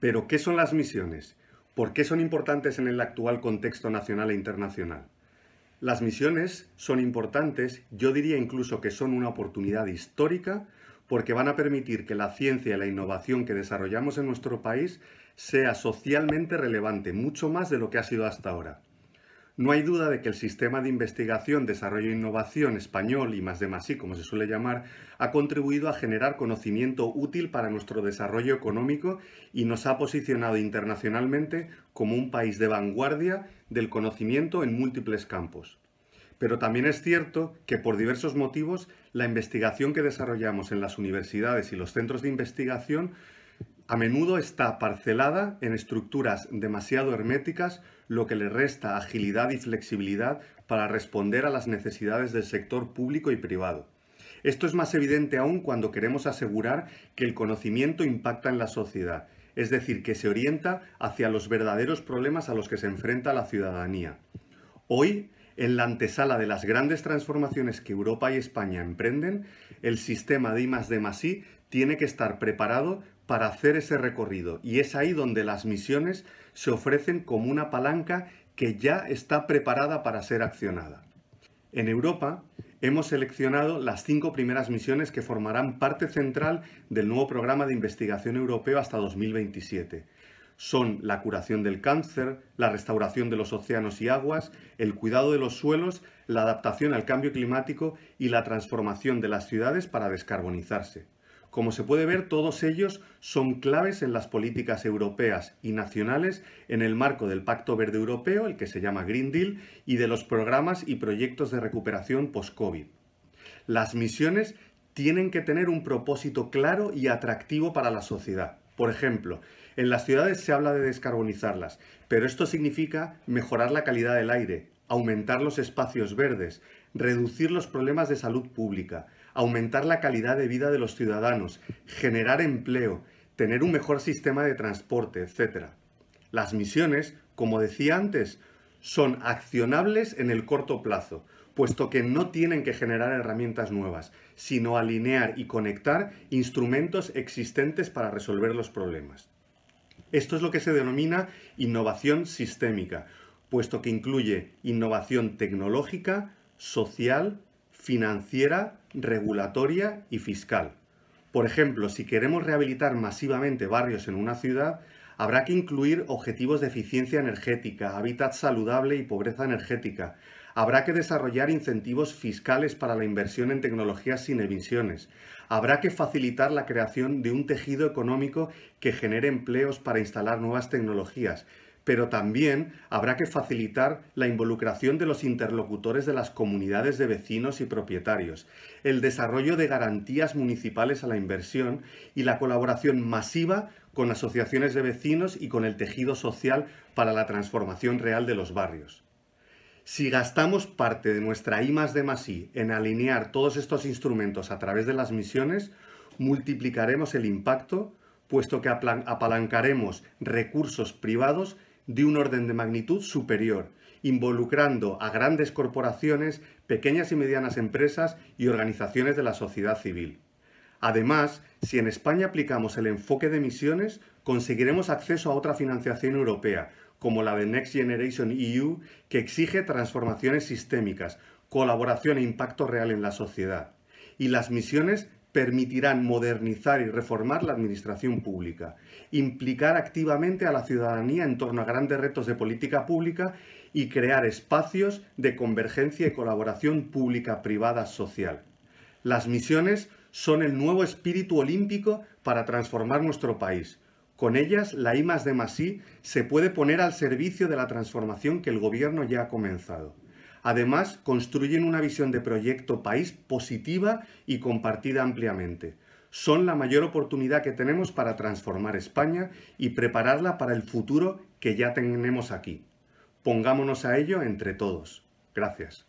Pero, ¿qué son las misiones? ¿Por qué son importantes en el actual contexto nacional e internacional? Las misiones son importantes, yo diría incluso que son una oportunidad histórica, porque van a permitir que la ciencia y la innovación que desarrollamos en nuestro país sea socialmente relevante, mucho más de lo que ha sido hasta ahora. No hay duda de que el sistema de investigación, desarrollo e innovación español y más de más como se suele llamar, ha contribuido a generar conocimiento útil para nuestro desarrollo económico y nos ha posicionado internacionalmente como un país de vanguardia del conocimiento en múltiples campos. Pero también es cierto que por diversos motivos la investigación que desarrollamos en las universidades y los centros de investigación a menudo está parcelada en estructuras demasiado herméticas, lo que le resta agilidad y flexibilidad para responder a las necesidades del sector público y privado. Esto es más evidente aún cuando queremos asegurar que el conocimiento impacta en la sociedad, es decir, que se orienta hacia los verdaderos problemas a los que se enfrenta la ciudadanía. Hoy, en la antesala de las grandes transformaciones que Europa y España emprenden, el sistema de I I tiene que estar preparado para hacer ese recorrido y es ahí donde las misiones se ofrecen como una palanca que ya está preparada para ser accionada. En Europa hemos seleccionado las cinco primeras misiones que formarán parte central del nuevo programa de investigación europeo hasta 2027 son la curación del cáncer, la restauración de los océanos y aguas, el cuidado de los suelos, la adaptación al cambio climático y la transformación de las ciudades para descarbonizarse. Como se puede ver, todos ellos son claves en las políticas europeas y nacionales en el marco del Pacto Verde Europeo, el que se llama Green Deal, y de los programas y proyectos de recuperación post-COVID. Las misiones tienen que tener un propósito claro y atractivo para la sociedad. Por ejemplo, en las ciudades se habla de descarbonizarlas, pero esto significa mejorar la calidad del aire, aumentar los espacios verdes, reducir los problemas de salud pública, aumentar la calidad de vida de los ciudadanos, generar empleo, tener un mejor sistema de transporte, etc. Las misiones, como decía antes, son accionables en el corto plazo, puesto que no tienen que generar herramientas nuevas, sino alinear y conectar instrumentos existentes para resolver los problemas. Esto es lo que se denomina innovación sistémica, puesto que incluye innovación tecnológica, social, financiera, regulatoria y fiscal. Por ejemplo, si queremos rehabilitar masivamente barrios en una ciudad, habrá que incluir objetivos de eficiencia energética, hábitat saludable y pobreza energética, Habrá que desarrollar incentivos fiscales para la inversión en tecnologías sin emisiones. Habrá que facilitar la creación de un tejido económico que genere empleos para instalar nuevas tecnologías, pero también habrá que facilitar la involucración de los interlocutores de las comunidades de vecinos y propietarios, el desarrollo de garantías municipales a la inversión y la colaboración masiva con asociaciones de vecinos y con el tejido social para la transformación real de los barrios. Si gastamos parte de nuestra I en alinear todos estos instrumentos a través de las misiones, multiplicaremos el impacto, puesto que apalancaremos recursos privados de un orden de magnitud superior, involucrando a grandes corporaciones, pequeñas y medianas empresas y organizaciones de la sociedad civil. Además, si en España aplicamos el enfoque de misiones, conseguiremos acceso a otra financiación europea, como la de Next Generation EU, que exige transformaciones sistémicas, colaboración e impacto real en la sociedad. Y las misiones permitirán modernizar y reformar la administración pública, implicar activamente a la ciudadanía en torno a grandes retos de política pública y crear espacios de convergencia y colaboración pública-privada social. Las misiones son el nuevo espíritu olímpico para transformar nuestro país. Con ellas, la I de Masí se puede poner al servicio de la transformación que el gobierno ya ha comenzado. Además, construyen una visión de proyecto país positiva y compartida ampliamente. Son la mayor oportunidad que tenemos para transformar España y prepararla para el futuro que ya tenemos aquí. Pongámonos a ello entre todos. Gracias.